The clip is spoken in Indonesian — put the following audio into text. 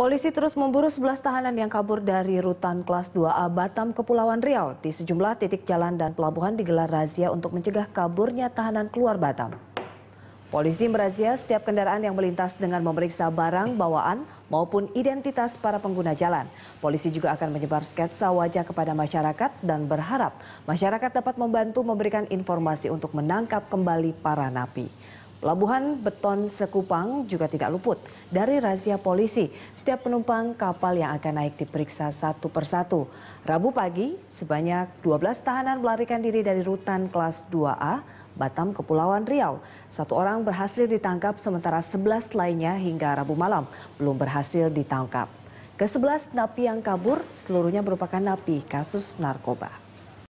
Polisi terus memburu 11 tahanan yang kabur dari rutan kelas 2A Batam, Kepulauan Riau. Di sejumlah titik jalan dan pelabuhan digelar razia untuk mencegah kaburnya tahanan keluar Batam. Polisi merazia setiap kendaraan yang melintas dengan memeriksa barang bawaan maupun identitas para pengguna jalan. Polisi juga akan menyebar sketsa wajah kepada masyarakat dan berharap masyarakat dapat membantu memberikan informasi untuk menangkap kembali para napi. Labuhan beton Sekupang juga tidak luput dari razia polisi. Setiap penumpang kapal yang akan naik diperiksa satu persatu. Rabu pagi, sebanyak 12 tahanan melarikan diri dari rutan kelas 2A Batam, Kepulauan Riau. Satu orang berhasil ditangkap sementara 11 lainnya hingga Rabu malam belum berhasil ditangkap. Ke-11 napi yang kabur seluruhnya merupakan napi kasus narkoba.